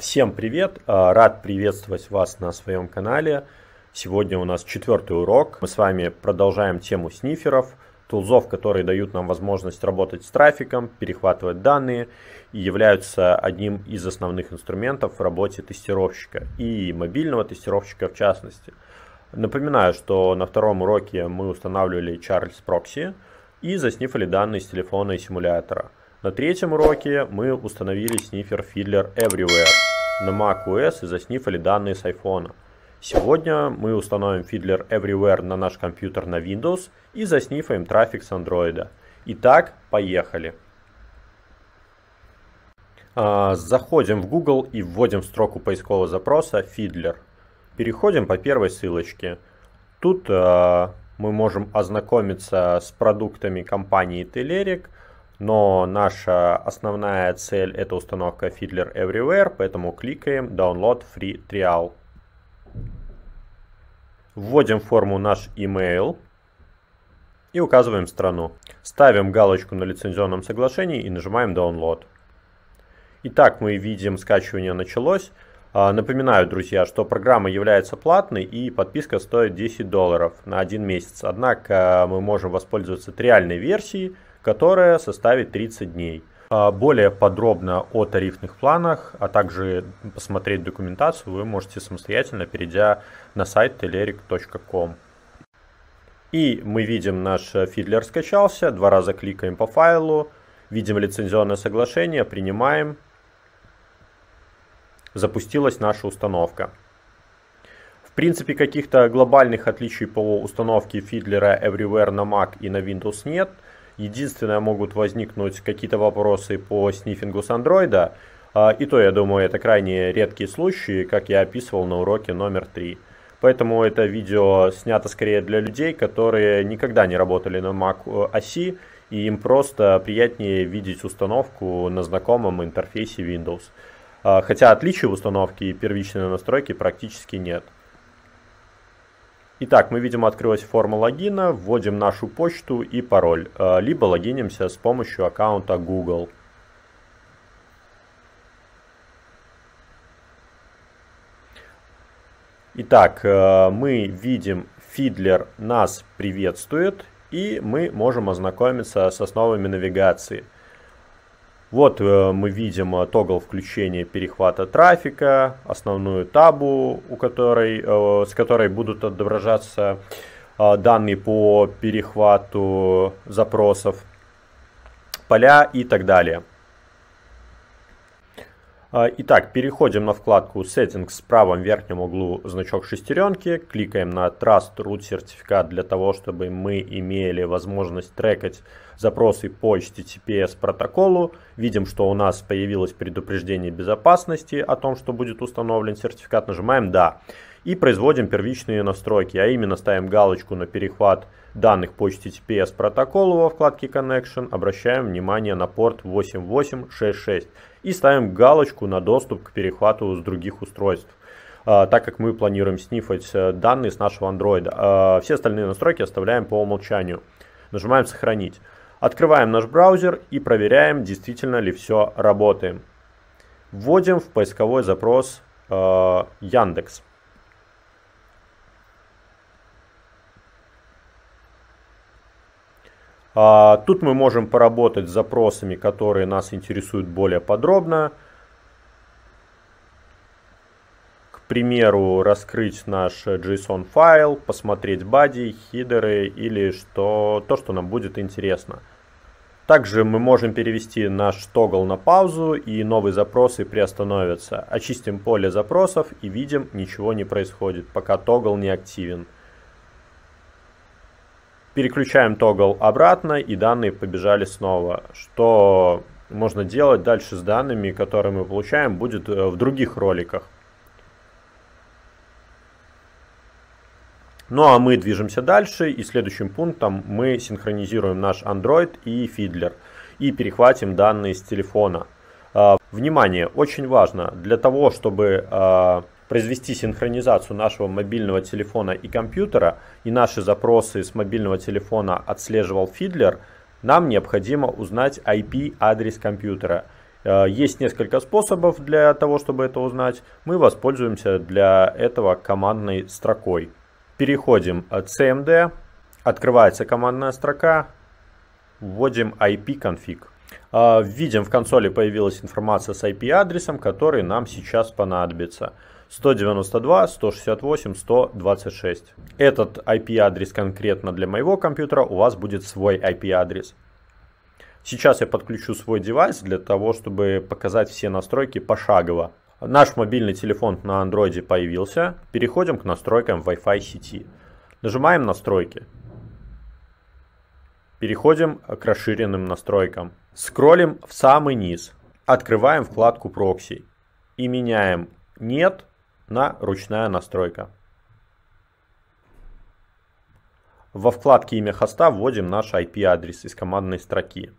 Всем привет! А, рад приветствовать вас на своем канале. Сегодня у нас четвертый урок. Мы с вами продолжаем тему сниферов, тулзов, которые дают нам возможность работать с трафиком, перехватывать данные и являются одним из основных инструментов в работе тестировщика и мобильного тестировщика в частности. Напоминаю, что на втором уроке мы устанавливали Charles Proxy и заснифали данные с телефона и симулятора. На третьем уроке мы установили снифер Fiddler Everywhere на macOS и заснифали данные с iPhone. Сегодня мы установим Fiddler Everywhere на наш компьютер на Windows и заснифаем трафик с Android. Итак, поехали. А, заходим в Google и вводим в строку поискового запроса Fiddler. Переходим по первой ссылочке. Тут а, мы можем ознакомиться с продуктами компании Telerik – но наша основная цель это установка Fiddler Everywhere, поэтому кликаем Download Free Trial. Вводим в форму наш email и указываем страну. Ставим галочку на лицензионном соглашении и нажимаем Download. Итак, мы видим скачивание началось. А, напоминаю, друзья, что программа является платной и подписка стоит 10 долларов на один месяц. Однако а, мы можем воспользоваться триальной версией, которая составит 30 дней. А, более подробно о тарифных планах, а также посмотреть документацию вы можете самостоятельно, перейдя на сайт telerik.com. И мы видим наш фидлер скачался, два раза кликаем по файлу, видим лицензионное соглашение, принимаем. Запустилась наша установка. В принципе, каких-то глобальных отличий по установке фидлера Everywhere на Mac и на Windows нет – Единственное, могут возникнуть какие-то вопросы по снифингу с андроида. А, и то, я думаю, это крайне редкие случаи, как я описывал на уроке номер 3. Поэтому это видео снято скорее для людей, которые никогда не работали на Mac оси, и им просто приятнее видеть установку на знакомом интерфейсе Windows. А, хотя отличий в установке и первичной настройки практически нет. Итак, мы видим, открылась форма логина, вводим нашу почту и пароль, э, либо логинимся с помощью аккаунта Google. Итак, э, мы видим, Фидлер нас приветствует, и мы можем ознакомиться с основами навигации – вот э, мы видим тогл включения перехвата трафика, основную табу, у которой, э, с которой будут отображаться э, данные по перехвату запросов, поля и так далее. А, итак, переходим на вкладку Settings в правом верхнем углу значок шестеренки, кликаем на Trust Root сертификат для того, чтобы мы имели возможность трекать запросы по HTTPS протоколу. Видим, что у нас появилось предупреждение безопасности о том, что будет установлен сертификат. Нажимаем «Да» и производим первичные настройки, а именно ставим галочку на перехват данных по HTTPS протоколу во вкладке Connection, обращаем внимание на порт 8866 и ставим галочку на доступ к перехвату с других устройств а, так как мы планируем снифать э, данные с нашего Android. А, все остальные настройки оставляем по умолчанию. Нажимаем «Сохранить». Открываем наш браузер и проверяем, действительно ли все работает. Вводим в поисковой запрос э, Яндекс. А, тут мы можем поработать с запросами, которые нас интересуют более подробно. К примеру, раскрыть наш JSON файл, посмотреть бади, хидеры или что, то, что нам будет интересно. Также мы можем перевести наш тогл на паузу и новые запросы приостановятся. Очистим поле запросов и видим, ничего не происходит, пока тогл не активен. Переключаем тогл обратно, и данные побежали снова. Что можно делать дальше с данными, которые мы получаем, будет э, в других роликах. Ну а мы движемся дальше, и следующим пунктом мы синхронизируем наш Android и Fiddler и перехватим данные с телефона. Э, внимание, очень важно, для того, чтобы э, произвести синхронизацию нашего мобильного телефона и компьютера, и наши запросы с мобильного телефона отслеживал Фидлер, нам необходимо узнать IP-адрес компьютера. Э, есть несколько способов для того, чтобы это узнать. Мы воспользуемся для этого командной строкой. Переходим от э, CMD, открывается командная строка, вводим IP-конфиг. Э, видим, в консоли появилась информация с IP-адресом, который нам сейчас понадобится. 192, 168, 126. Этот IP-адрес конкретно для моего компьютера, у вас будет свой IP-адрес. Сейчас я подключу свой девайс для того, чтобы показать все настройки пошагово. Наш мобильный телефон на Андроиде появился. Переходим к настройкам Wi-Fi сети. Нажимаем настройки. Переходим к расширенным настройкам. Скроллим в самый низ. Открываем вкладку прокси и меняем нет на «Ручная настройка». Во вкладке «Имя хоста» вводим наш IP-адрес из командной строки.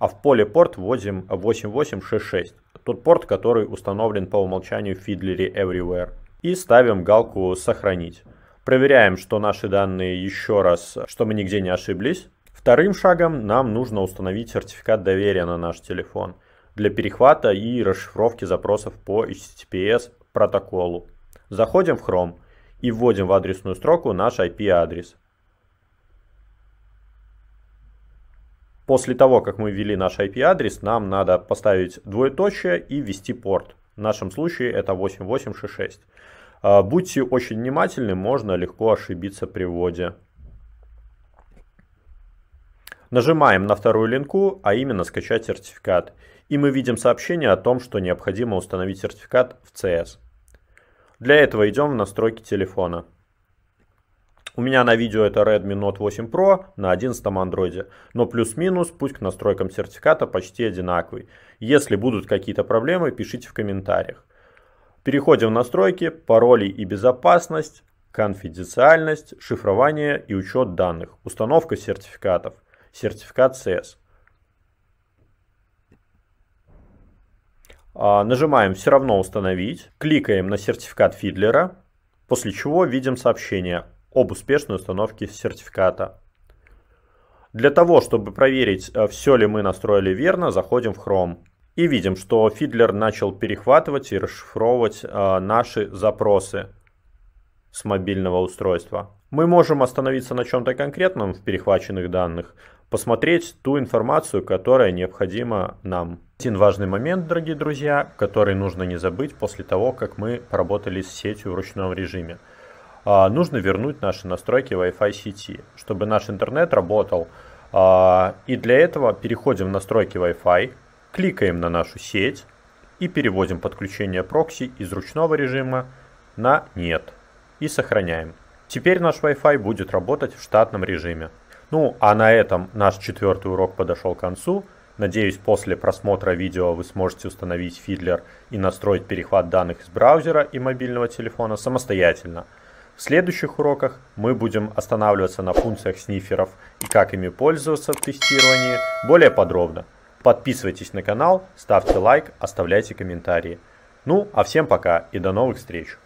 А в поле «Порт» вводим 8866, тот порт, который установлен по умолчанию в Fiddler Everywhere. И ставим галку «Сохранить». Проверяем, что наши данные еще раз, что мы нигде не ошиблись. Вторым шагом нам нужно установить сертификат доверия на наш телефон для перехвата и расшифровки запросов по HTTPS протоколу. Заходим в Chrome и вводим в адресную строку наш IP-адрес. После того, как мы ввели наш IP-адрес, нам надо поставить двоеточие и ввести порт. В нашем случае это 8866. А, будьте очень внимательны, можно легко ошибиться при вводе. Нажимаем на вторую линку, а именно скачать сертификат. И мы видим сообщение о том, что необходимо установить сертификат в CS. Для этого идем в настройки телефона. У меня на видео это Redmi Note 8 Pro на 11 Android, но плюс-минус путь к настройкам сертификата почти одинаковый. Если будут какие-то проблемы, пишите в комментариях. Переходим в настройки, пароли и безопасность, конфиденциальность, шифрование и учет данных, установка сертификатов – сертификат CS. А, нажимаем «Все равно установить», кликаем на сертификат Фидлера, после чего видим сообщение об успешной установке сертификата. Для того, чтобы проверить, э, все ли мы настроили верно, заходим в Chrome. И видим, что Фидлер начал перехватывать и расшифровывать э, наши запросы с мобильного устройства. Мы можем остановиться на чем-то конкретном в перехваченных данных, посмотреть ту информацию, которая необходима нам. Один важный момент, дорогие друзья, который нужно не забыть после того, как мы поработали с сетью в ручном режиме. А, нужно вернуть наши настройки Wi-Fi сети, чтобы наш интернет работал. А, и для этого переходим в настройки Wi-Fi, кликаем на нашу сеть и переводим подключение прокси из ручного режима на «Нет» и сохраняем. Теперь наш Wi-Fi будет работать в штатном режиме. Ну, а на этом наш четвертый урок подошел к концу. Надеюсь, после просмотра видео вы сможете установить Fiddler и настроить перехват данных из браузера и мобильного телефона самостоятельно. В следующих уроках мы будем останавливаться на функциях сниферов и как ими пользоваться в тестировании более подробно. Подписывайтесь на канал, ставьте лайк, оставляйте комментарии. Ну, а всем пока и до новых встреч!